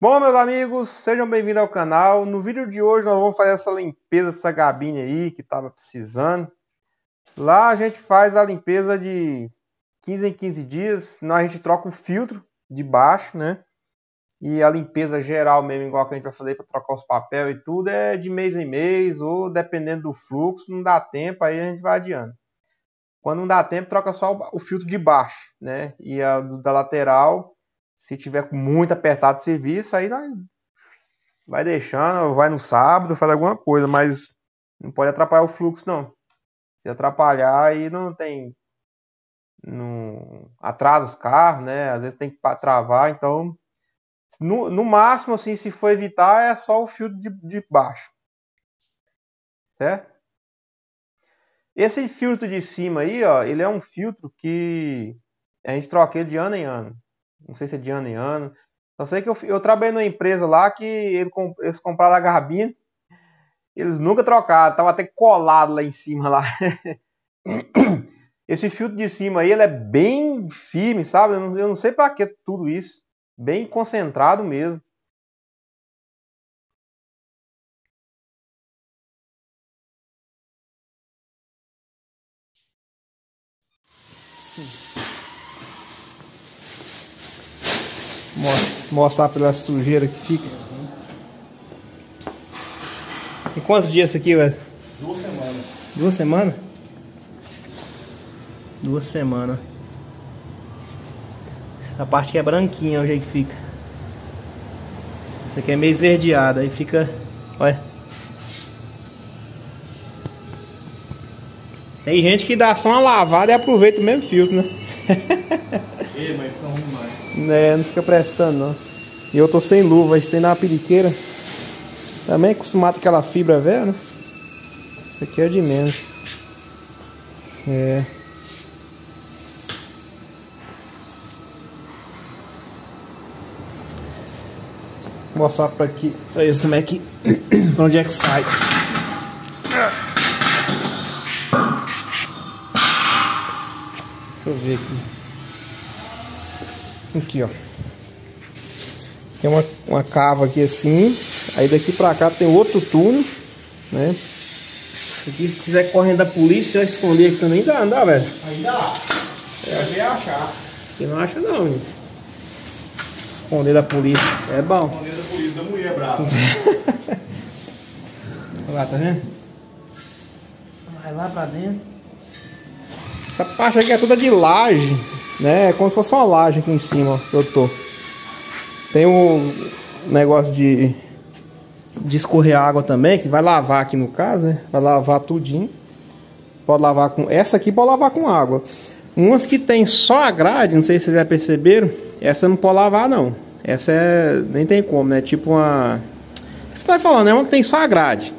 Bom, meus amigos, sejam bem-vindos ao canal. No vídeo de hoje nós vamos fazer essa limpeza dessa gabine aí que estava precisando. Lá a gente faz a limpeza de 15 em 15 dias, senão a gente troca o filtro de baixo, né? E a limpeza geral mesmo, igual que a gente vai fazer para trocar os papéis e tudo, é de mês em mês ou dependendo do fluxo, não dá tempo, aí a gente vai adiando. Quando não dá tempo, troca só o filtro de baixo, né? E a da lateral se tiver muito apertado o serviço, aí nós vai deixando, vai no sábado, faz alguma coisa, mas não pode atrapalhar o fluxo, não. Se atrapalhar, aí não tem. Não, atrasa os carros, né? Às vezes tem que travar, então. No, no máximo, assim, se for evitar, é só o fio de, de baixo. Certo? Esse filtro de cima aí, ó, ele é um filtro que a gente troca ele de ano em ano não sei se é de ano em ano. Só sei que eu, eu trabalhei numa empresa lá que eles, eles compraram a garbina, eles nunca trocaram, tava até colado lá em cima lá. Esse filtro de cima aí, ele é bem firme, sabe? Eu não, eu não sei para que tudo isso. Bem concentrado mesmo. Hum. mostrar pela sujeira que fica. E quantos dias isso aqui, velho? Duas semanas. Duas semanas? Duas semanas. Essa parte aqui é branquinha, é o jeito que fica. Essa aqui é meio esverdeada, aí fica... Olha. Tem gente que dá só uma lavada e aproveita o mesmo filtro, né? Ei, mas fica ruim demais né, não fica prestando não. E eu tô sem luva, isso tem na periqueira. Também é acostumado com aquela fibra velha, né? Isso aqui é de menos. É. Vou mostrar pra, aqui, pra eles como é que. pra onde é que sai. Deixa eu ver aqui. Aqui, ó. Tem uma, uma cava aqui assim. Aí daqui pra cá tem outro túnel, né? Aqui, se quiser correndo da polícia, esconder aqui também dá, não dá, velho? Aí dá. É. Você achar. Aqui não acha não, hein? Esconder da polícia. É bom. Esconder da polícia, da mulher brava. Olha lá, tá vendo? Vai lá pra dentro. Essa parte aqui é toda de laje né? É como se fosse uma laje aqui em cima que eu tô. Tem um negócio de, de escorrer água também, que vai lavar aqui no caso, né? Vai lavar tudinho. Pode lavar com... Essa aqui pode lavar com água. Umas que tem só a grade, não sei se vocês já perceberam, essa não pode lavar não. Essa é... nem tem como, né? Tipo uma... Você tá falando, é uma que tem só a grade.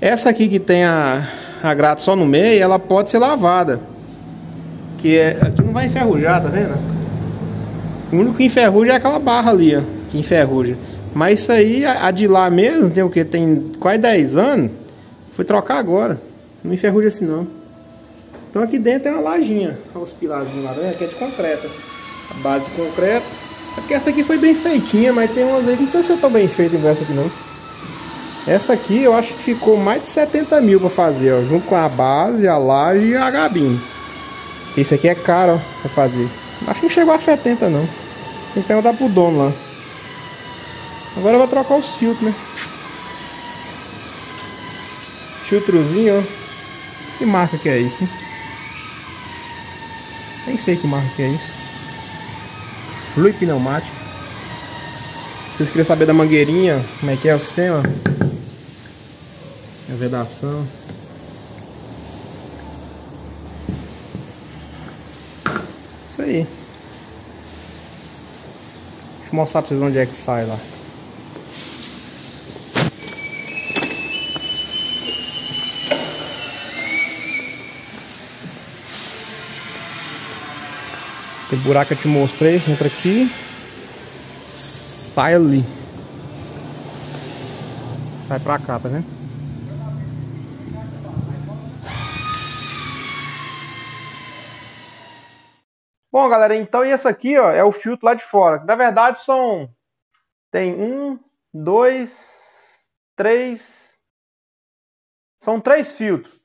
Essa aqui que tem a, a grade só no meio, ela pode ser lavada. Que é, aqui não vai enferrujar, tá vendo? O único que enferruja é aquela barra ali, ó. Que enferruja. Mas isso aí, a, a de lá mesmo, tem o que? Tem quase 10 anos. Foi trocar agora. Não enferruja assim não. Então aqui dentro é uma lajinha. Olha os pilarzinhos lá, tá vendo? Aqui é de concreto. A base de concreto. É essa aqui foi bem feitinha, mas tem umas aí. Não sei se eu tô bem feito igual essa aqui não. Essa aqui eu acho que ficou mais de 70 mil para fazer, ó, junto com a base, a laje e a gabinha. Isso aqui é caro, ó, pra fazer. Acho que não chegou a 70 não. Tem que perguntar pro dono lá. Agora eu vou trocar os filtros, né? Filtrozinho, ó. Que marca que é isso, hein? Nem sei que marca que é isso. Fluid pneumático. Se vocês querem saber da mangueirinha, como é que é o sistema. A vedação. Isso aí. Deixa eu mostrar pra vocês onde é que sai lá. Aquele buraco que eu te mostrei, entra aqui, sai ali. Sai pra cá, tá vendo? Bom, galera, então esse aqui ó, é o filtro lá de fora. Na verdade, são. Tem um, dois, três. São três filtros.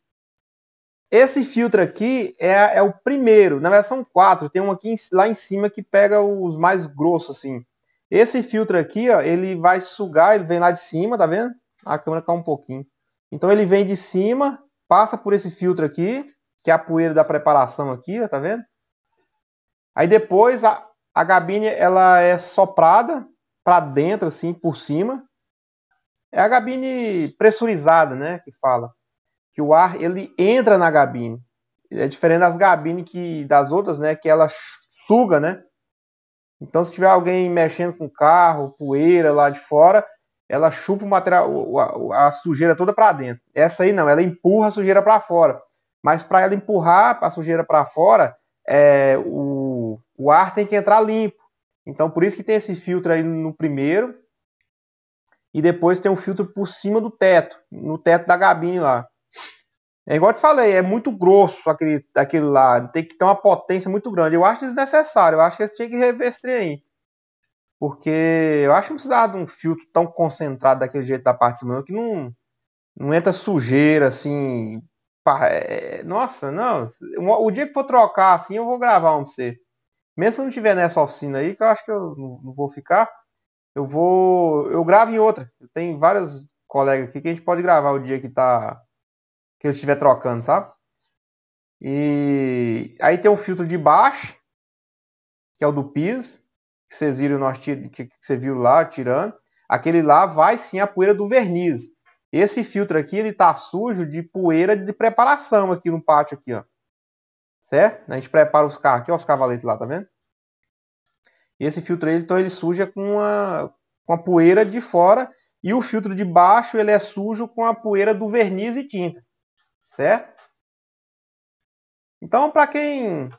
Esse filtro aqui é, é o primeiro. Na verdade, são quatro. Tem um aqui lá em cima que pega os mais grossos, assim. Esse filtro aqui, ó, ele vai sugar, ele vem lá de cima, tá vendo? A câmera cai um pouquinho. Então ele vem de cima, passa por esse filtro aqui, que é a poeira da preparação aqui, ó, tá vendo? Aí depois a, a gabine ela é soprada para dentro, assim, por cima. É a gabine pressurizada, né? Que fala que o ar ele entra na gabine. É diferente das gabines que das outras, né? Que ela suga, né? Então, se tiver alguém mexendo com carro, poeira lá de fora, ela chupa o material, a, sujeira toda para dentro. Essa aí não, ela empurra a sujeira para fora. Mas para ela empurrar a sujeira para fora, é, o o ar tem que entrar limpo. Então, por isso que tem esse filtro aí no primeiro. E depois tem um filtro por cima do teto, no teto da gabine lá. É igual eu te falei, é muito grosso aquele, aquele lá. Tem que ter uma potência muito grande. Eu acho desnecessário. Eu acho que eles tinham que revestir aí. Porque eu acho que não precisava de um filtro tão concentrado daquele jeito da parte de cima, que não, não entra sujeira assim. É, nossa, não. O dia que for trocar assim, eu vou gravar um pra você. Mesmo se não tiver nessa oficina aí, que eu acho que eu não vou ficar, eu vou. Eu gravo em outra. Eu tenho vários colegas aqui que a gente pode gravar o dia que tá. Que eu estiver trocando, sabe? E aí tem um filtro de baixo, que é o do PIS, que vocês viram nós que, você viu lá tirando. Aquele lá vai sim a poeira do verniz. Esse filtro aqui ele tá sujo de poeira de preparação aqui no pátio aqui, ó certo? A gente prepara os carros aqui, ó, os cavaletes lá, tá vendo? E esse filtro aí, então ele suja com a, com a poeira de fora e o filtro de baixo ele é sujo com a poeira do verniz e tinta, certo? Então, para quem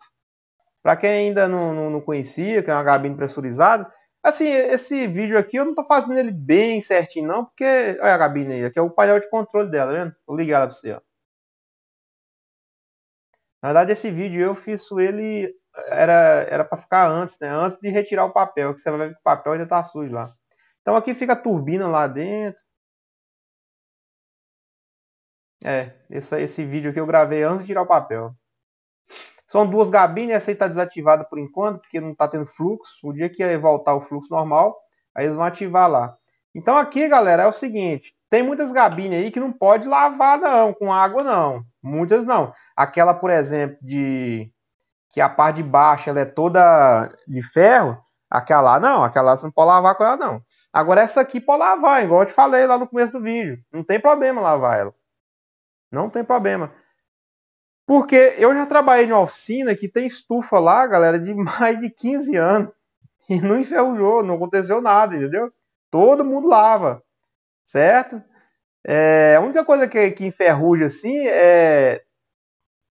para quem ainda não, não, não, conhecia, que é uma gabine pressurizada, assim, esse vídeo aqui eu não tô fazendo ele bem certinho não, porque olha a gabine aí, aqui é o painel de controle dela, tá vendo? Vou ligar ela para você, ó. Na verdade, esse vídeo eu fiz ele era era para ficar antes, né? Antes de retirar o papel, que você vai ver que o papel ainda tá sujo lá. Então aqui fica a turbina lá dentro. É, esse, esse vídeo que eu gravei antes de tirar o papel. São duas gabines, né? essa aí está desativada por enquanto, porque não está tendo fluxo. O dia que voltar o fluxo normal, aí eles vão ativar lá. Então aqui, galera, é o seguinte. Tem muitas gabines aí que não pode lavar não, com água não. Muitas não. Aquela, por exemplo, de que a parte de baixo ela é toda de ferro, aquela lá não, aquela lá você não pode lavar com ela não. Agora essa aqui pode lavar, igual eu te falei lá no começo do vídeo. Não tem problema lavar ela. Não tem problema. Porque eu já trabalhei em oficina que tem estufa lá, galera, de mais de 15 anos. E não enferrujou, não aconteceu nada, entendeu? Todo mundo lava, certo? É, a única coisa que, que enferruja assim é,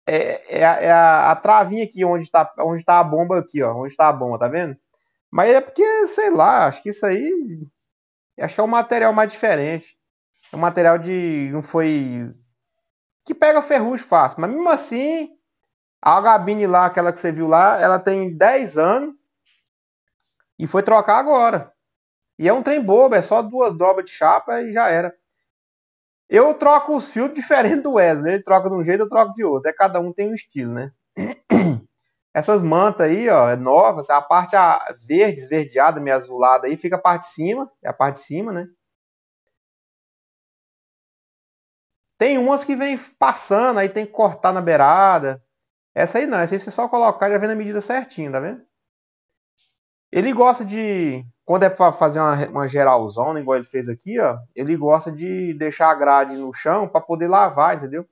é, é, a, é a, a, travinha aqui onde está onde tá a bomba aqui, ó, onde está a bomba, tá vendo? Mas é porque, sei lá, acho que isso aí acho que é um material mais diferente. É um material de não foi que pega ferrugem fácil, mas mesmo assim a gabine lá, aquela que você viu lá, ela tem 10 anos e foi trocar agora. E é um trem bobo, é só duas dobras de chapa e já era. Eu troco os fios diferente do Wesley. Ele troca de um jeito, eu troco de outro. É cada um tem um estilo, né? Essas mantas aí, ó, é novas. É a parte verde, esverdeada, meio azulada aí, fica a parte de cima. É a parte de cima, né? Tem umas que vem passando, aí tem que cortar na beirada. Essa aí não, essa aí você só colocar já vem na medida certinha, tá vendo? Ele gosta de quando é para fazer uma, uma geralzona, igual ele fez aqui, ó, ele gosta de deixar a grade no chão para poder lavar, entendeu?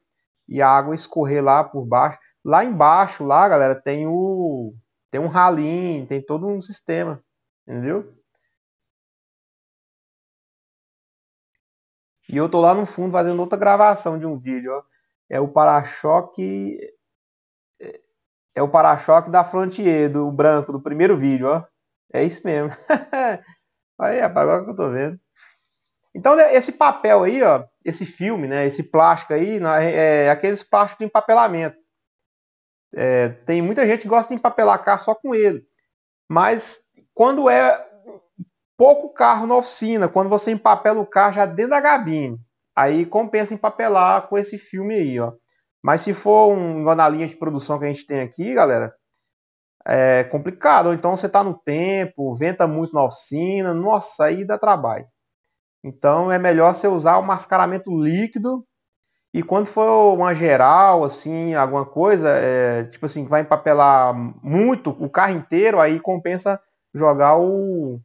E a água escorrer lá por baixo. Lá embaixo, lá, galera, tem o tem um ralinho, tem todo um sistema, entendeu? E eu tô lá no fundo fazendo outra gravação de um vídeo, ó. É o para-choque é, é o para-choque da Frontier, do branco, do primeiro vídeo, ó. É isso mesmo. Aí, agora que eu tô vendo. Então, né, esse papel aí, ó, esse filme, né, esse plástico aí, é, é aqueles plásticos de empapelamento. É, tem muita gente que gosta de empapelar carro só com ele. Mas quando é pouco carro na oficina, quando você empapela o carro já dentro da gabine, aí compensa empapelar com esse filme aí, ó. Mas se for um, uma linha de produção que a gente tem aqui, galera, é complicado. Ou então você está no tempo, venta muito na oficina, nossa, aí dá trabalho. Então é melhor você usar o mascaramento líquido e quando for uma geral, assim, alguma coisa, é, tipo assim, vai empapelar muito o carro inteiro, aí compensa jogar o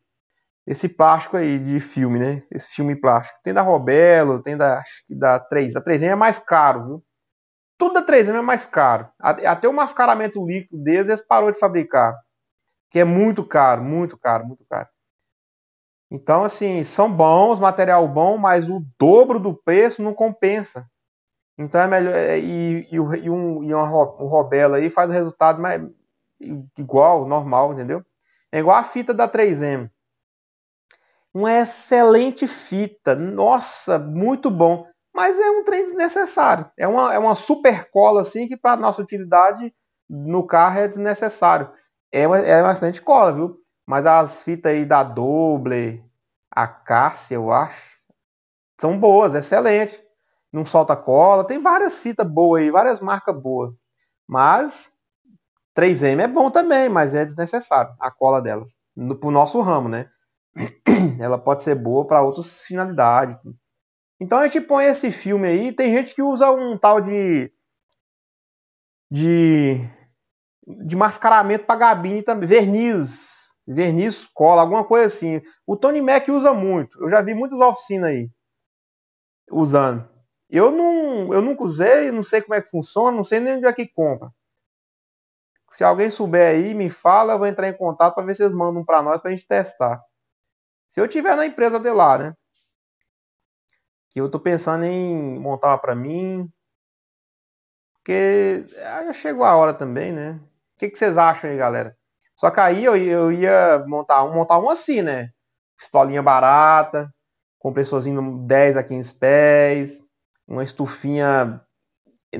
esse plástico aí de filme, né? Esse filme plástico. Tem da Robelo, tem da, da 3. A 3 é mais caro, viu? Tudo da 3M é mais caro. Até o mascaramento líquido deles, eles parou de fabricar. Que é muito caro, muito caro, muito caro. Então, assim, são bons, material bom, mas o dobro do preço não compensa. Então é melhor. É, e, e, e um, e um Robela aí faz o resultado mais, igual, normal, entendeu? É igual a fita da 3M. Uma excelente fita. Nossa, muito bom. Mas é um trem desnecessário. É uma, é uma super cola assim que para nossa utilidade no carro é desnecessário. É, uma, é bastante cola, viu? Mas as fitas aí da Doble, a Cássia, eu acho, são boas, excelente. Não solta cola, tem várias fitas boas aí, várias marcas boas. Mas 3M é bom também, mas é desnecessário a cola dela. No, pro nosso ramo, né? Ela pode ser boa para outras finalidades. Então a gente põe esse filme aí, tem gente que usa um tal de de de mascaramento para gabine também, verniz, verniz cola, alguma coisa assim. O Tony Mac usa muito. Eu já vi muitas oficinas aí usando. Eu não, eu nunca usei, não sei como é que funciona, não sei nem onde é que compra. Se alguém souber aí, me fala, eu vou entrar em contato para ver se eles mandam para nós para a gente testar. Se eu tiver na empresa de lá, né? que eu tô pensando em montar uma pra mim. Porque já chegou a hora também, né? O que, que vocês acham aí, galera? Só que aí eu, eu ia montar um, montar um assim, né? Pistolinha barata, compressorzinho 10 a 15 pés, uma estufinha.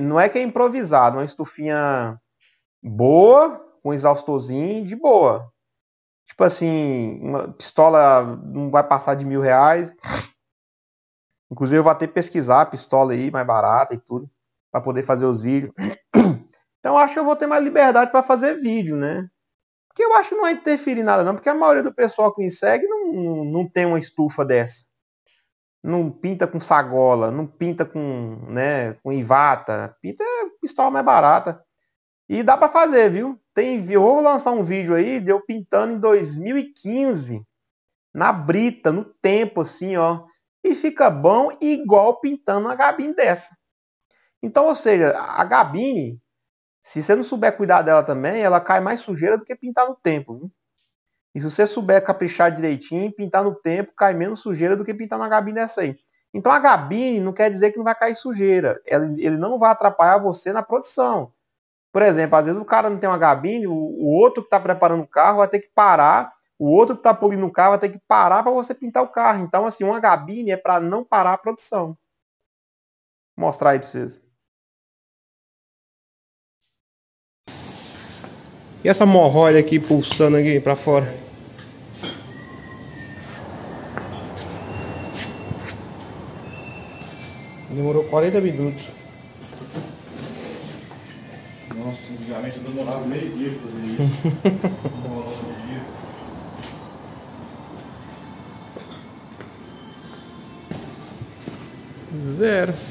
Não é que é improvisado, uma estufinha boa, com exaustorzinho de boa. Tipo assim, uma pistola não vai passar de mil reais. Inclusive, eu vou até pesquisar a pistola aí, mais barata e tudo, para poder fazer os vídeos. Então, acho que eu vou ter mais liberdade para fazer vídeo, né? Que eu acho que não vai é interferir nada, não, porque a maioria do pessoal que me segue não, não, não tem uma estufa dessa. Não pinta com sagola, não pinta com, né, com ivata. Pinta é pistola mais barata. E dá para fazer, viu? Tem, eu vou lançar um vídeo aí de eu pintando em 2015, na brita, no tempo, assim, ó e fica bom igual pintando uma cabine dessa. Então, ou seja, a gabine, se você não souber cuidar dela também, ela cai mais sujeira do que pintar no tempo. Viu? E se você souber caprichar direitinho, pintar no tempo, cai menos sujeira do que pintar na gabine dessa aí. Então a gabine não quer dizer que não vai cair sujeira. Ele não vai atrapalhar você na produção. Por exemplo, às vezes o cara não tem uma gabine, o outro que está preparando o carro vai ter que parar o outro que está polindo o carro vai ter que parar para você pintar o carro. Então, assim, uma gabine é para não parar a produção. Vou mostrar aí para vocês. E essa morroide aqui pulsando aqui para fora? Demorou 40 minutos. Nossa, geralmente eu demorava meio dia pra fazer isso. there